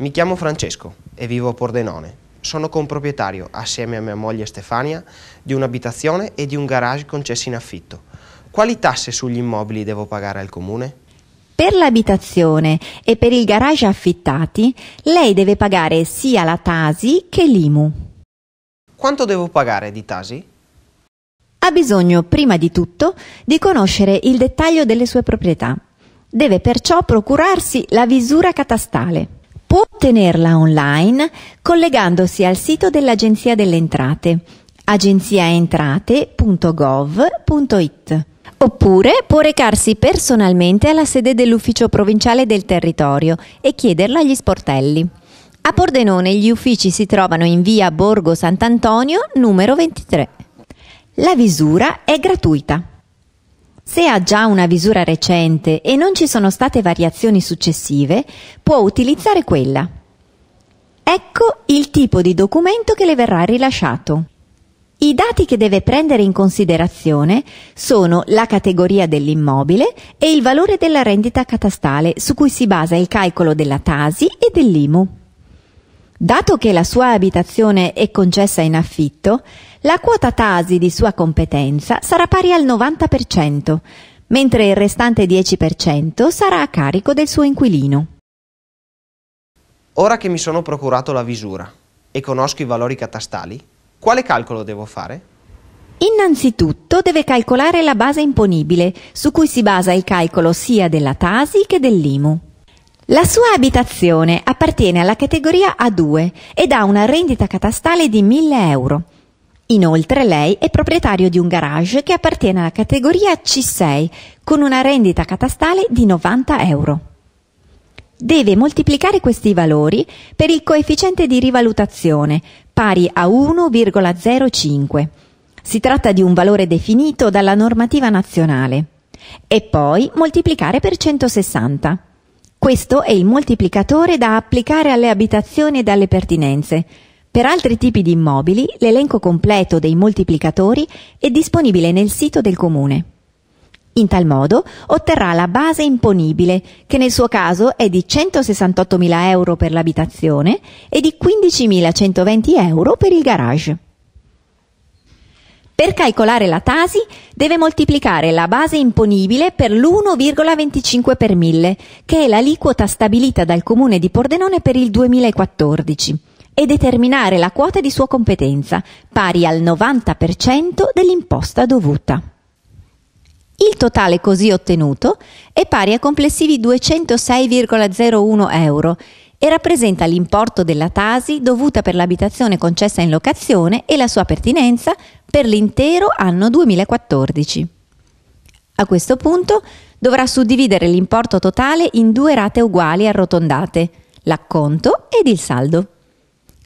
Mi chiamo Francesco e vivo a Pordenone. Sono comproprietario, assieme a mia moglie Stefania, di un'abitazione e di un garage concessi in affitto. Quali tasse sugli immobili devo pagare al comune? Per l'abitazione e per il garage affittati, lei deve pagare sia la Tasi che l'IMU. Quanto devo pagare di Tasi? Ha bisogno, prima di tutto, di conoscere il dettaglio delle sue proprietà. Deve perciò procurarsi la visura catastale ottenerla online collegandosi al sito dell'Agenzia delle Entrate agenziaentrate.gov.it oppure può recarsi personalmente alla sede dell'ufficio provinciale del territorio e chiederla agli sportelli. A Pordenone gli uffici si trovano in via Borgo Sant'Antonio numero 23. La visura è gratuita. Se ha già una visura recente e non ci sono state variazioni successive, può utilizzare quella. Ecco il tipo di documento che le verrà rilasciato. I dati che deve prendere in considerazione sono la categoria dell'immobile e il valore della rendita catastale su cui si basa il calcolo della Tasi e dell'IMU. Dato che la sua abitazione è concessa in affitto, la quota tasi di sua competenza sarà pari al 90%, mentre il restante 10% sarà a carico del suo inquilino. Ora che mi sono procurato la visura e conosco i valori catastali, quale calcolo devo fare? Innanzitutto deve calcolare la base imponibile, su cui si basa il calcolo sia della Tasi che dell'IMU. La sua abitazione appartiene alla categoria A2 ed ha una rendita catastale di 1000 euro. Inoltre lei è proprietario di un garage che appartiene alla categoria C6 con una rendita catastale di 90 euro. Deve moltiplicare questi valori per il coefficiente di rivalutazione pari a 1,05. Si tratta di un valore definito dalla normativa nazionale. E poi moltiplicare per 160. Questo è il moltiplicatore da applicare alle abitazioni e alle pertinenze. Per altri tipi di immobili, l'elenco completo dei moltiplicatori è disponibile nel sito del comune. In tal modo otterrà la base imponibile, che nel suo caso è di 168.000 euro per l'abitazione e di 15.120 euro per il garage. Per calcolare la tasi deve moltiplicare la base imponibile per l'1,25 per 1000, che è l'aliquota stabilita dal comune di Pordenone per il 2014, e determinare la quota di sua competenza, pari al 90% dell'imposta dovuta. Il totale così ottenuto è pari a complessivi 206,01 euro e rappresenta l'importo della tasi dovuta per l'abitazione concessa in locazione e la sua pertinenza per l'intero anno 2014. A questo punto dovrà suddividere l'importo totale in due rate uguali arrotondate, l'acconto ed il saldo.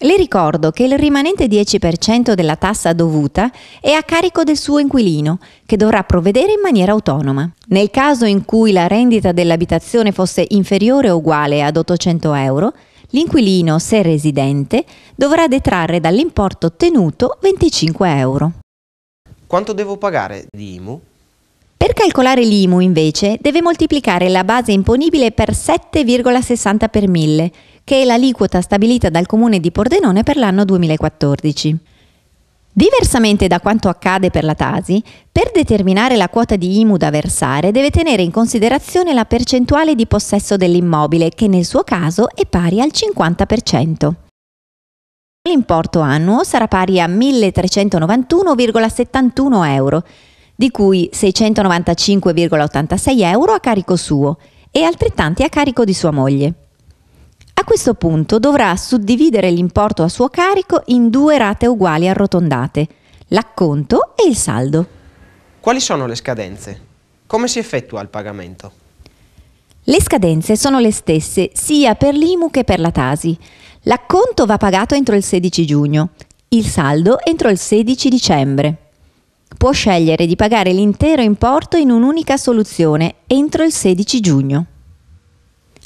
Le ricordo che il rimanente 10% della tassa dovuta è a carico del suo inquilino, che dovrà provvedere in maniera autonoma. Nel caso in cui la rendita dell'abitazione fosse inferiore o uguale ad 800 euro, l'inquilino, se residente, dovrà detrarre dall'importo ottenuto 25 euro. Quanto devo pagare di IMU? Per calcolare l'IMU invece deve moltiplicare la base imponibile per 7,60 per 1000 che è l'aliquota stabilita dal Comune di Pordenone per l'anno 2014. Diversamente da quanto accade per la Tasi, per determinare la quota di IMU da versare deve tenere in considerazione la percentuale di possesso dell'immobile, che nel suo caso è pari al 50%. L'importo annuo sarà pari a 1.391,71 euro, di cui 695,86 euro a carico suo e altrettanti a carico di sua moglie questo punto dovrà suddividere l'importo a suo carico in due rate uguali arrotondate, l'acconto e il saldo. Quali sono le scadenze? Come si effettua il pagamento? Le scadenze sono le stesse sia per l'IMU che per la TASI. L'acconto va pagato entro il 16 giugno, il saldo entro il 16 dicembre. Può scegliere di pagare l'intero importo in un'unica soluzione entro il 16 giugno.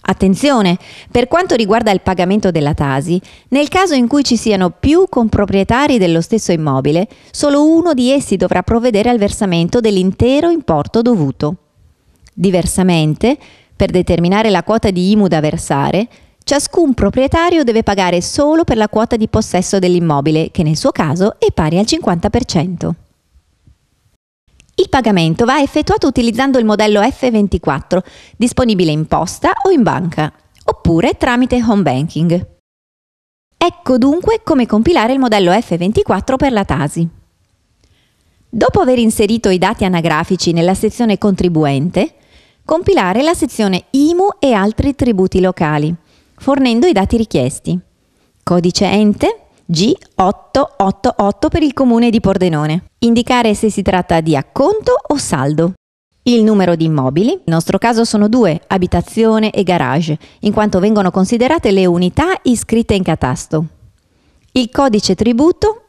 Attenzione, per quanto riguarda il pagamento della Tasi, nel caso in cui ci siano più comproprietari dello stesso immobile, solo uno di essi dovrà provvedere al versamento dell'intero importo dovuto. Diversamente, per determinare la quota di IMU da versare, ciascun proprietario deve pagare solo per la quota di possesso dell'immobile, che nel suo caso è pari al 50% pagamento va effettuato utilizzando il modello F24, disponibile in posta o in banca, oppure tramite home banking. Ecco dunque come compilare il modello F24 per la Tasi. Dopo aver inserito i dati anagrafici nella sezione contribuente, compilare la sezione IMU e altri tributi locali, fornendo i dati richiesti. Codice ente, G888 per il comune di Pordenone. Indicare se si tratta di acconto o saldo. Il numero di immobili, nel nostro caso sono due, abitazione e garage, in quanto vengono considerate le unità iscritte in catasto. Il codice tributo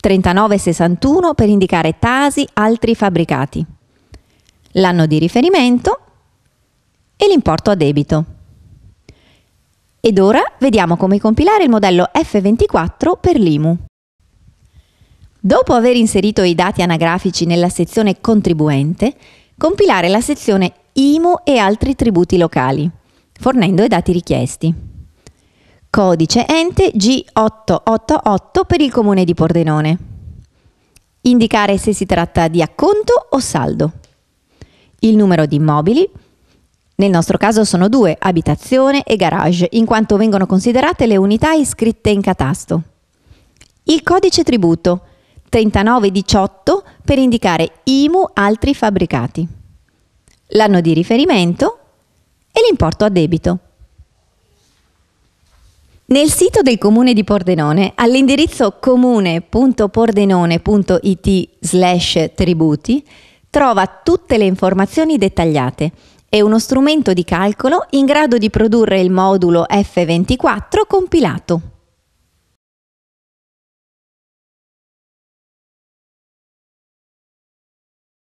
3961 per indicare tasi altri fabbricati. L'anno di riferimento e l'importo a debito. Ed ora vediamo come compilare il modello F24 per l'IMU. Dopo aver inserito i dati anagrafici nella sezione Contribuente, compilare la sezione IMU e altri tributi locali, fornendo i dati richiesti. Codice ente G888 per il comune di Pordenone. Indicare se si tratta di acconto o saldo. Il numero di immobili, nel nostro caso sono due, abitazione e garage, in quanto vengono considerate le unità iscritte in catasto. Il codice tributo 3918 per indicare IMU altri fabbricati. L'anno di riferimento e l'importo a debito. Nel sito del comune di Pordenone, all'indirizzo comune.pordenone.it slash tributi, trova tutte le informazioni dettagliate è uno strumento di calcolo in grado di produrre il modulo F24 compilato.